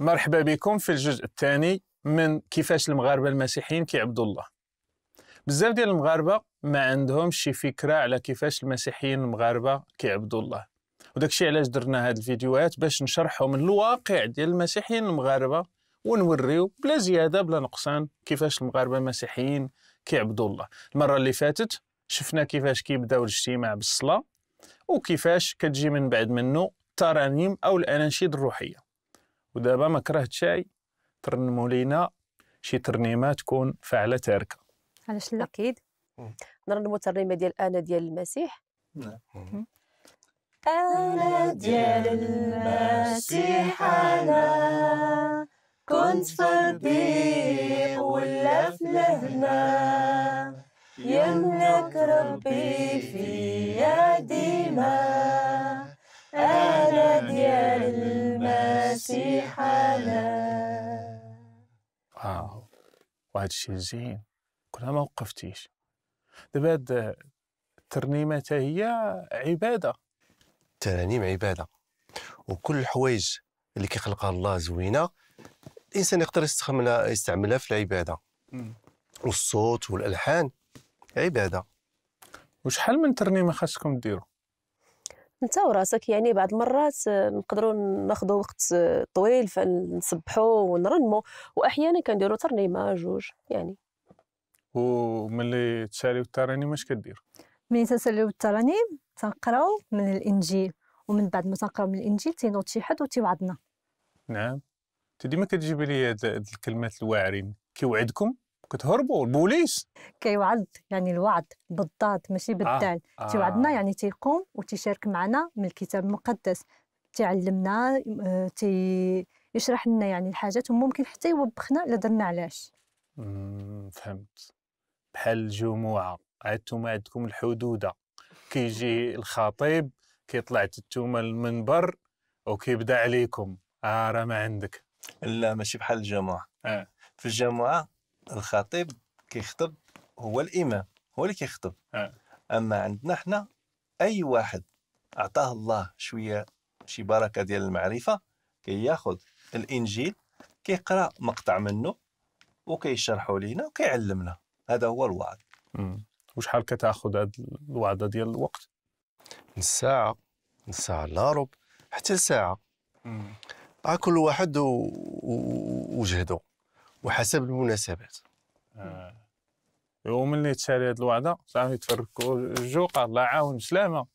مرحبا بكم في الجزء الثاني من كيفاش المغاربه المسيحيين كيعبدوا الله بزاف ديال المغاربه ما عندهمش شي فكره على كيفاش المسيحيين المغاربه كيعبدوا الله وداكشي علاش درنا هاد الفيديوهات باش نشرحوا من الواقع ديال المسيحيين المغاربه ونوريو بلا زياده بلا نقصان كيفاش المغاربه المسيحيين كيعبدوا الله المره اللي فاتت شفنا كيفاش كيبداو الاجتماع بالصلاه وكيفاش كتجي من بعد منه الترانيم او الاناشيد الروحيه ودابا ما كرهت شاي ترنموا لينا شي ترنيمه تكون فعله تاركه علاش لا اكيد نرنموا الترنيمه ديال انا ديال المسيح نعم أنا ديال المسيح أنا كنت في ولا في لهنا يملك ربي فيا ديما أنا ديال نفسي حالا واو وهذا الشيء زين كلها ما وقفتيش دابا الترنيمه هي عباده الترانيم عباده وكل الحوايج اللي كيخلقها الله زوينه الانسان يقدر يستخدمها يستعملها في العباده والصوت والالحان عباده وشحال من ترنيمه خاصكم ديروا انت وراسك يعني بعض المرات آه، نقدروا ناخذوا وقت آه، طويل فنصبحوا ونرنموا واحيانا كنديروا ترنيمه جوج يعني وملي تساليو الترانيم اش كدير ملي تساليو الترانيم تنقراو من الانجيل ومن بعد ما تنقراو من الانجيل تينوض شي حد وتيوعدنا نعم انت ديما كتجيبي لي هاد الكلمات الواعرين كيوعدكم كتهربوا البوليس كيوعد يعني الوعد بالضاد ماشي آه، بالدال آه. تيوعدنا يعني تيقوم وتيشارك معنا من الكتاب المقدس تعلمنا آه، تي يشرح لنا يعني الحاجات وممكن حتى يوبخنا الا درنا علاش فهمت بحال الجموعه عدتم عندكم الحدود كيجي الخطيب كيطلع تتوما المنبر وكيبدا عليكم اه راه ما عندك لا ماشي بحال الجماعه آه. في الجماعه الخطيب كيخطب هو الامام هو اللي كيخطب آه. اما عندنا حنا اي واحد اعطاه الله شويه شي بركه ديال المعرفه كياخذ كي الانجيل كيقرا مقطع منه وكيشرحوا لينا وكيعلمنا هذا هو الوعد وشحال كتاخذ هذه الوعده ديال الوقت نص ساعه نص ساعه لا ربع حتى ساعه مم. كل واحد وجهده وحسب المناسبات آه. ومن اللي تشاري هذه الوعده صافي يتفركوا الجوقه الله يعاون سلامه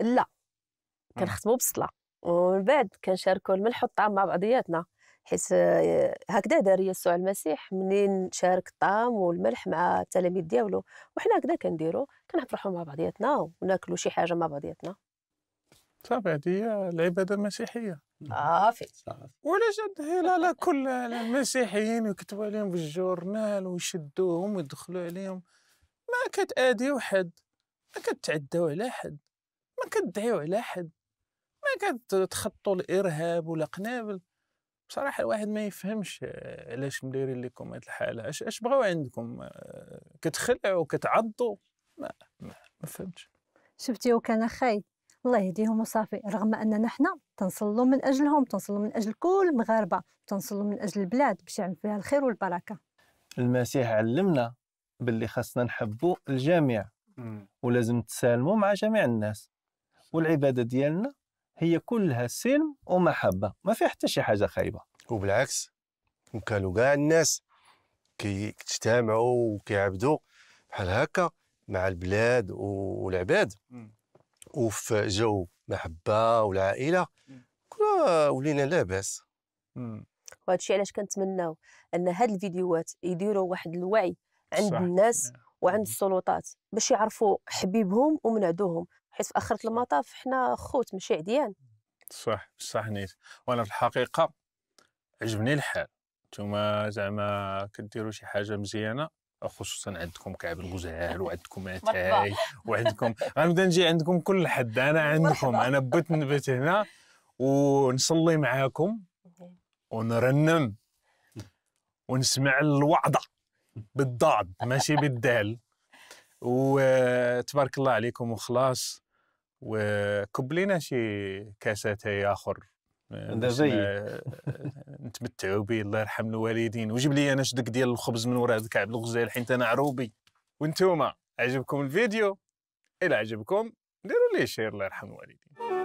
لا كنختموا بالصلاه ومن بعد كنشاركوا الملح والطعام مع بعضياتنا حيت آه، هكذا دار يسوع المسيح منين شارك الطعام والملح مع التلاميذ ديالو وحنا هكذا كنديروا كنفرحوا مع بعضياتنا وناكلوا شي حاجه مع بعضياتنا صافي هذه هي العباده المسيحيه نعم. صافي وعلاش لا على كل المسيحيين يكتبوا عليهم في الجورنال ويشدوهم ويدخلوا عليهم ما كتأذيو حد ما كتعدوا على حد ما كتدعيو على حد ما كتخطوا الارهاب ولا قنابل بصراحه الواحد ما يفهمش آه، علاش مديرين لكم هاد الحاله اش اش بغاو عندكم آه، كتخلعوا كتعضوا ما ما, فهمتش شفتي وكان خاي الله يهديهم وصافي رغم اننا حنا تنصلوا من اجلهم تنصلوا من اجل كل المغاربه تنصلوا من اجل البلاد باش يعم فيها الخير والبركه المسيح علمنا باللي خاصنا نحبوا الجميع ولازم تسالموا مع جميع الناس والعباده ديالنا هي كلها سلم ومحبه ما فيها حتى شي حاجه خايبه وبالعكس وكانوا كاع الناس كيجتمعوا وكيعبدوا بحال هكا مع البلاد والعباد وفي جو محبه والعائله ولينا لاباس وهذا الشيء علاش كنتمناو ان هاد الفيديوهات يديروا واحد الوعي عند صح. الناس وعند السلطات باش يعرفوا حبيبهم ومن عدوهم حيت في اخره المطاف حنا خوت ماشي عديان صح صح نيت وانا في الحقيقه عجبني الحال نتوما زعما كديروا شي حاجه مزيانه خصوصا عندكم كعب الغزال وعندكم اتاي وعندكم غنبدا نجي عندكم كل حد انا عندكم انا بت نبت هنا ونصلي معاكم ونرنم ونسمع الوعظه بالضاد ماشي بالدال وتبارك الله عليكم وخلاص وكب لنا شي كاسات اخر هذا آه، جيد آه، نتمتعوا به الله يرحم الوالدين وجيب لي انا شدك ديال الخبز من وراء عبد الغزال حيت انا عروبي وانتوما عجبكم الفيديو الى عجبكم ديروا لي شير الله يرحم الوالدين